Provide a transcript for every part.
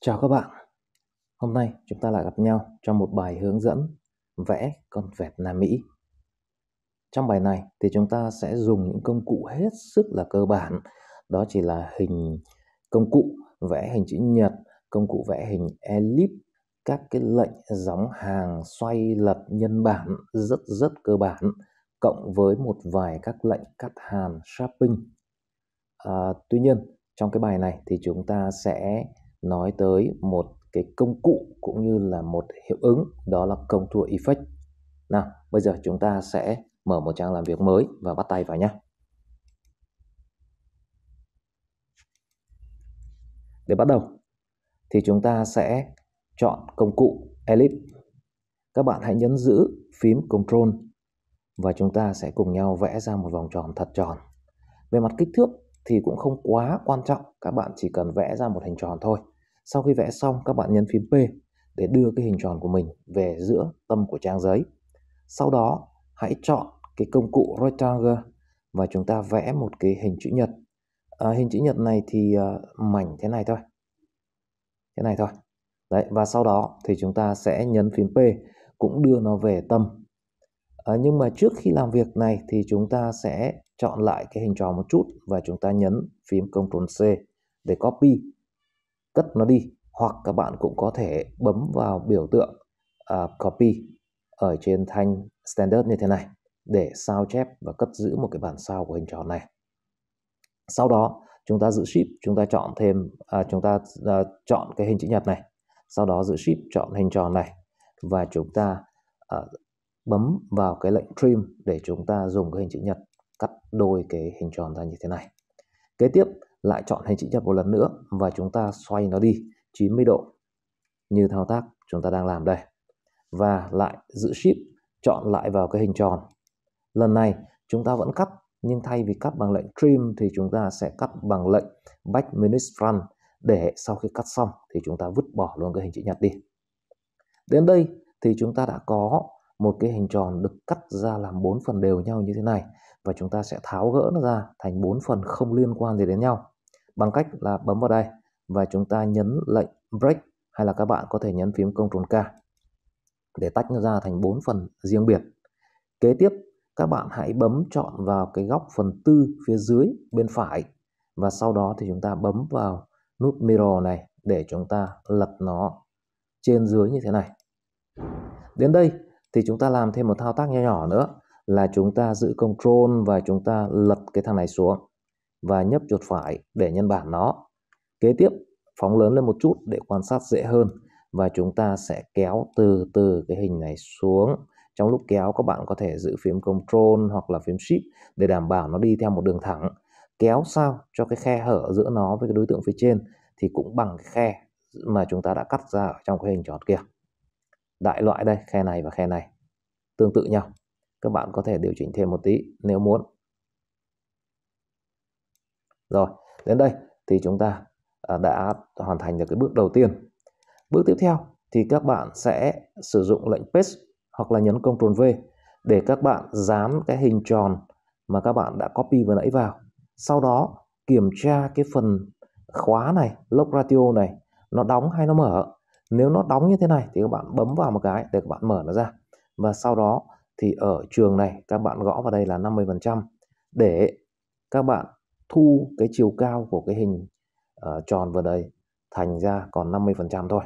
Chào các bạn. Hôm nay chúng ta lại gặp nhau trong một bài hướng dẫn vẽ con vẹt Nam Mỹ. Trong bài này thì chúng ta sẽ dùng những công cụ hết sức là cơ bản, đó chỉ là hình công cụ vẽ hình chữ nhật, công cụ vẽ hình elip, các cái lệnh gióng hàng, xoay lật nhân bản rất rất cơ bản cộng với một vài các lệnh cắt hàn, sharpening. À, tuy nhiên trong cái bài này thì chúng ta sẽ nói tới một cái công cụ cũng như là một hiệu ứng đó là công thua effect. Nào, bây giờ chúng ta sẽ mở một trang làm việc mới và bắt tay vào nhé. Để bắt đầu thì chúng ta sẽ chọn công cụ ellipse Các bạn hãy nhấn giữ phím Control và chúng ta sẽ cùng nhau vẽ ra một vòng tròn thật tròn. Về mặt kích thước thì cũng không quá quan trọng các bạn chỉ cần vẽ ra một hình tròn thôi sau khi vẽ xong các bạn nhấn phím P để đưa cái hình tròn của mình về giữa tâm của trang giấy sau đó hãy chọn cái công cụ rectangle và chúng ta vẽ một cái hình chữ nhật à, hình chữ nhật này thì à, mảnh thế này thôi thế này thôi đấy và sau đó thì chúng ta sẽ nhấn phím P cũng đưa nó về tâm à, nhưng mà trước khi làm việc này thì chúng ta sẽ chọn lại cái hình tròn một chút và chúng ta nhấn phím Ctrl C để copy cất nó đi hoặc các bạn cũng có thể bấm vào biểu tượng uh, copy ở trên thanh standard như thế này để sao chép và cất giữ một cái bản sao của hình tròn này sau đó chúng ta giữ Shift chúng ta chọn thêm à, chúng ta à, chọn cái hình chữ nhật này sau đó giữ Shift chọn hình tròn này và chúng ta à, bấm vào cái lệnh trim để chúng ta dùng cái hình chữ nhật cắt đôi cái hình tròn ra như thế này kế tiếp lại chọn hình chữ nhật một lần nữa và chúng ta xoay nó đi 90 độ như thao tác chúng ta đang làm đây và lại giữ shift chọn lại vào cái hình tròn lần này chúng ta vẫn cắt nhưng thay vì cắt bằng lệnh trim thì chúng ta sẽ cắt bằng lệnh back minus front để sau khi cắt xong thì chúng ta vứt bỏ luôn cái hình chữ nhật đi đến đây thì chúng ta đã có một cái hình tròn được cắt ra làm bốn phần đều nhau như thế này và chúng ta sẽ tháo gỡ nó ra thành bốn phần không liên quan gì đến nhau bằng cách là bấm vào đây và chúng ta nhấn lệnh break hay là các bạn có thể nhấn phím Ctrl K để tách nó ra thành bốn phần riêng biệt. Kế tiếp các bạn hãy bấm chọn vào cái góc phần tư phía dưới bên phải và sau đó thì chúng ta bấm vào nút mirror này để chúng ta lật nó trên dưới như thế này. Đến đây thì chúng ta làm thêm một thao tác nho nhỏ nữa là chúng ta giữ control và chúng ta lật cái thằng này xuống và nhấp chuột phải để nhân bản nó. Kế tiếp phóng lớn lên một chút để quan sát dễ hơn và chúng ta sẽ kéo từ từ cái hình này xuống. Trong lúc kéo các bạn có thể giữ phím control hoặc là phím shift để đảm bảo nó đi theo một đường thẳng. Kéo sao cho cái khe hở giữa nó với cái đối tượng phía trên thì cũng bằng cái khe mà chúng ta đã cắt ra ở trong cái hình tròn kia. Đại loại đây, khe này và khe này tương tự nhau các bạn có thể điều chỉnh thêm một tí nếu muốn rồi đến đây thì chúng ta à, đã hoàn thành được cái bước đầu tiên bước tiếp theo thì các bạn sẽ sử dụng lệnh paste hoặc là nhấn Ctrl V để các bạn dán cái hình tròn mà các bạn đã copy vừa nãy vào sau đó kiểm tra cái phần khóa này lock ratio này nó đóng hay nó mở nếu nó đóng như thế này thì các bạn bấm vào một cái để các bạn mở nó ra và sau đó thì ở trường này các bạn gõ vào đây là 50% để các bạn thu cái chiều cao của cái hình uh, tròn vừa đây thành ra còn 50% thôi.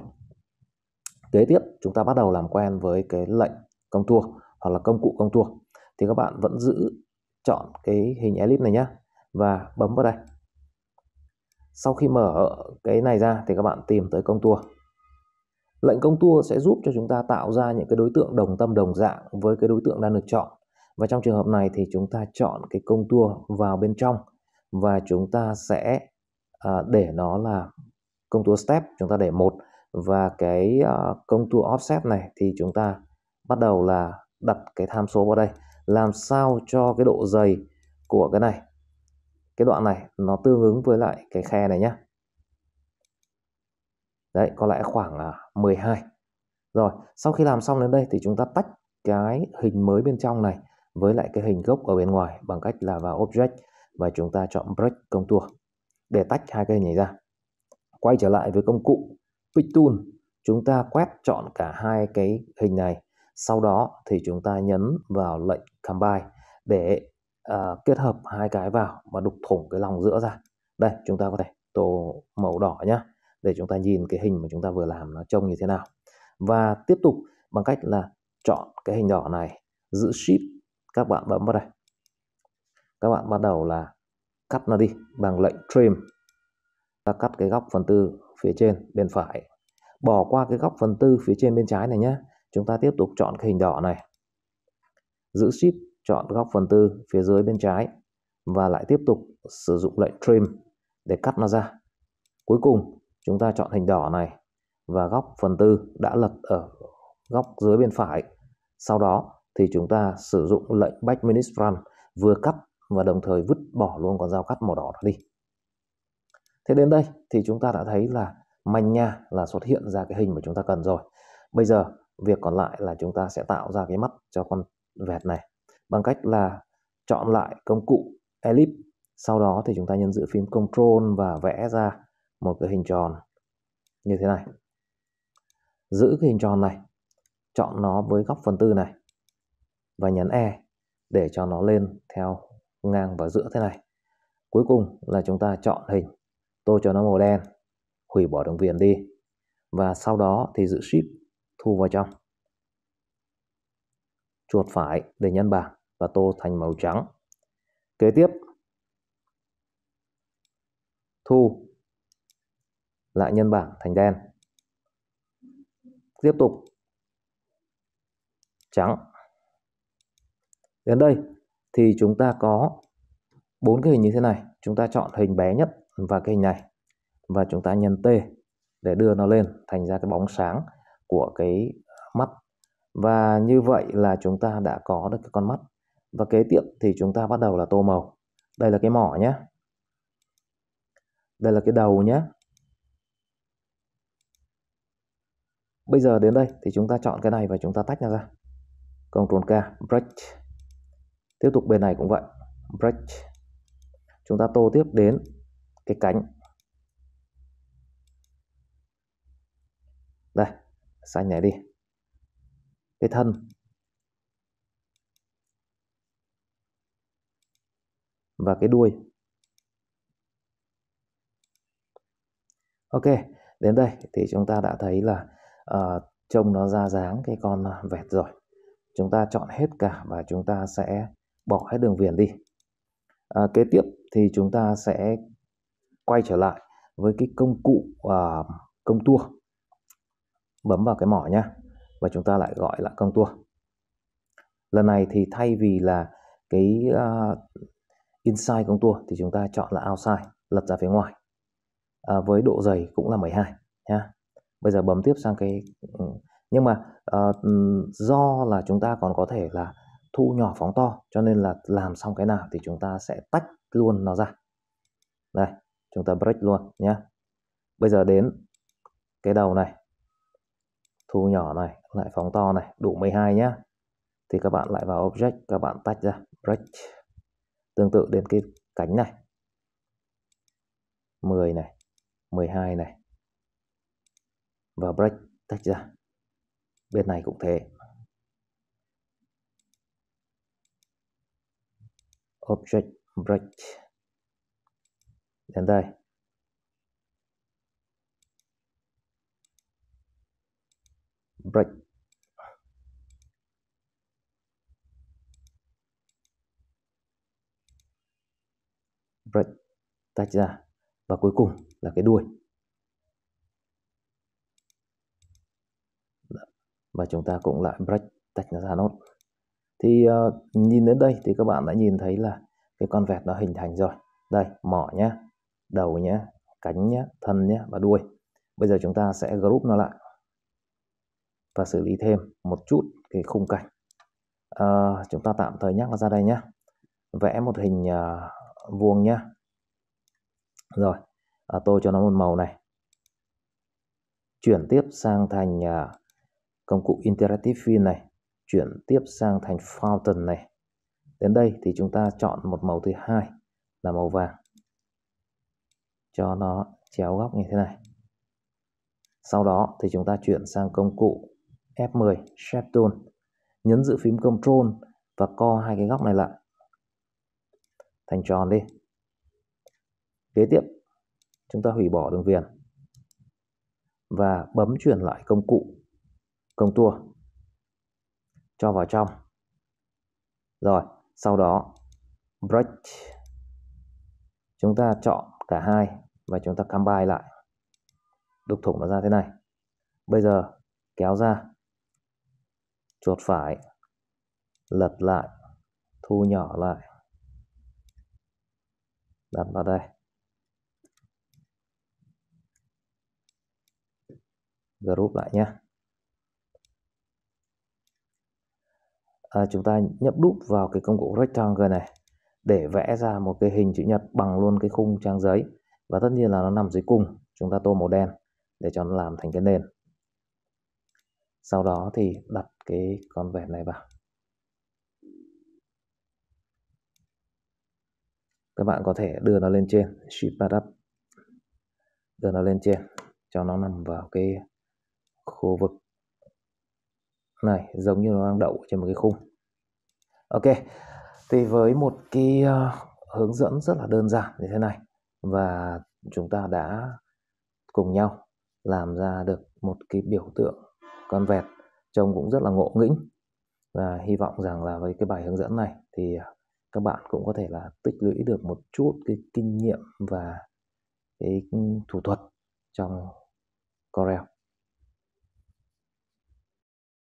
Kế tiếp chúng ta bắt đầu làm quen với cái lệnh công tua hoặc là công cụ công tua. Thì các bạn vẫn giữ chọn cái hình elip này nhé và bấm vào đây. Sau khi mở cái này ra thì các bạn tìm tới công tua Lệnh công tua sẽ giúp cho chúng ta tạo ra những cái đối tượng đồng tâm đồng dạng với cái đối tượng đang được chọn. Và trong trường hợp này thì chúng ta chọn cái công tua vào bên trong và chúng ta sẽ à, để nó là công tua step chúng ta để một và cái à, công tua offset này thì chúng ta bắt đầu là đặt cái tham số vào đây làm sao cho cái độ dày của cái này cái đoạn này nó tương ứng với lại cái khe này nhé đấy có lẽ khoảng là 12 rồi sau khi làm xong đến đây thì chúng ta tách cái hình mới bên trong này với lại cái hình gốc ở bên ngoài bằng cách là vào object và chúng ta chọn break công tour để tách hai cái hình này ra quay trở lại với công cụ pick tool chúng ta quét chọn cả hai cái hình này sau đó thì chúng ta nhấn vào lệnh combine để uh, kết hợp hai cái vào và đục thủng cái lòng giữa ra đây chúng ta có thể tô màu đỏ nhé để chúng ta nhìn cái hình mà chúng ta vừa làm nó trông như thế nào và tiếp tục bằng cách là chọn cái hình đỏ này giữ shift các bạn bấm vào đây các bạn bắt đầu là cắt nó đi bằng lệnh trim ta cắt cái góc phần tư phía trên bên phải bỏ qua cái góc phần tư phía trên bên trái này nhé chúng ta tiếp tục chọn cái hình đỏ này giữ shift chọn góc phần tư phía dưới bên trái và lại tiếp tục sử dụng lệnh trim để cắt nó ra cuối cùng chúng ta chọn hình đỏ này và góc phần tư đã lật ở góc dưới bên phải sau đó thì chúng ta sử dụng lệnh back minus run vừa cắt và đồng thời vứt bỏ luôn con dao cắt màu đỏ đó đi thế đến đây thì chúng ta đã thấy là manh nha là xuất hiện ra cái hình mà chúng ta cần rồi bây giờ việc còn lại là chúng ta sẽ tạo ra cái mắt cho con vẹt này bằng cách là chọn lại công cụ ellipse sau đó thì chúng ta nhân giữ phím control và vẽ ra một cái hình tròn như thế này giữ cái hình tròn này chọn nó với góc phần tư này và nhấn E để cho nó lên theo ngang và giữa thế này cuối cùng là chúng ta chọn hình tô cho nó màu đen hủy bỏ đường viền đi và sau đó thì giữ shift thu vào trong chuột phải để nhân bảng và tô thành màu trắng kế tiếp thu lại nhân bảng thành đen tiếp tục trắng đến đây thì chúng ta có bốn cái hình như thế này chúng ta chọn hình bé nhất và cái hình này và chúng ta nhân t để đưa nó lên thành ra cái bóng sáng của cái mắt và như vậy là chúng ta đã có được cái con mắt và kế tiếp thì chúng ta bắt đầu là tô màu đây là cái mỏ nhé đây là cái đầu nhé Bây giờ đến đây thì chúng ta chọn cái này và chúng ta tách nó ra. Ctrl K, break. Tiếp tục bên này cũng vậy. Break. Chúng ta tô tiếp đến cái cánh. Đây, xanh này đi. Cái thân. Và cái đuôi. Ok, đến đây thì chúng ta đã thấy là uh, trông nó ra dáng cái con ờ, vẹt rồi chúng ta chọn hết cả và chúng ta sẽ bỏ hết đường viền đi à, kế tiếp thì chúng ta sẽ quay trở lại với cái công cụ uh, công tua bấm vào cái mỏ nhá và chúng ta lại gọi là công tua lần này thì thay vì là cái uh, inside công tua thì chúng ta chọn là outside lật ra phía ngoài à, với độ dày cũng là 12 nhá bây giờ bấm tiếp sang cái ừ. nhưng mà uh, do là chúng ta còn có thể là thu nhỏ phóng to cho nên là làm xong cái nào thì chúng ta sẽ tách luôn nó ra đây chúng ta break luôn nhé bây giờ đến cái đầu này thu nhỏ này lại phóng to này đủ 12 nhá thì các bạn lại vào object các bạn tách ra break tương tự đến cái cánh này 10 này 12 này và break tách ra bên này cũng thế object break đến đây break break tách ra và cuối cùng là cái đuôi và chúng ta cũng lại break tách nó ra nốt thì uh, nhìn đến đây thì các bạn đã nhìn thấy là cái con vẹt nó hình thành rồi đây mỏ nhá đầu nhá cánh nhá thân nhá và đuôi bây giờ chúng ta sẽ group nó lại và xử lý thêm một chút cái khung cảnh à, chúng ta tạm thời nhắc nó ra đây nhá vẽ một hình uh, vuông nhá rồi à, tôi cho nó một màu này chuyển tiếp sang thành uh, công cụ Interactive Fill này chuyển tiếp sang thành Fountain này. Đến đây thì chúng ta chọn một màu thứ hai là màu vàng. Cho nó chéo góc như thế này. Sau đó thì chúng ta chuyển sang công cụ F10 Shape Tool. Nhấn giữ phím Control và co hai cái góc này lại. Thành tròn đi. Kế tiếp chúng ta hủy bỏ đường viền và bấm chuyển lại công cụ công tua cho vào trong rồi sau đó break chúng ta chọn cả hai và chúng ta combine lại đục thủng nó ra thế này bây giờ kéo ra chuột phải lật lại thu nhỏ lại đặt vào đây group lại nhé à, chúng ta nhấp đúp vào cái công cụ rectangle này để vẽ ra một cái hình chữ nhật bằng luôn cái khung trang giấy và tất nhiên là nó nằm dưới cùng chúng ta tô màu đen để cho nó làm thành cái nền sau đó thì đặt cái con vẽ này vào các bạn có thể đưa nó lên trên shift up đưa nó lên trên cho nó nằm vào cái khu vực này giống như nó đang đậu trên một cái khung ok thì với một cái ờ, hướng dẫn rất là đơn giản như thế này và chúng ta đã cùng nhau làm ra được một cái biểu tượng con vẹt trông cũng rất là ngộ nghĩnh và hy vọng rằng là với cái bài hướng dẫn này thì ờ, các bạn cũng có thể là tích lũy được một chút cái kinh nghiệm và cái ừ, thủ thuật trong Corel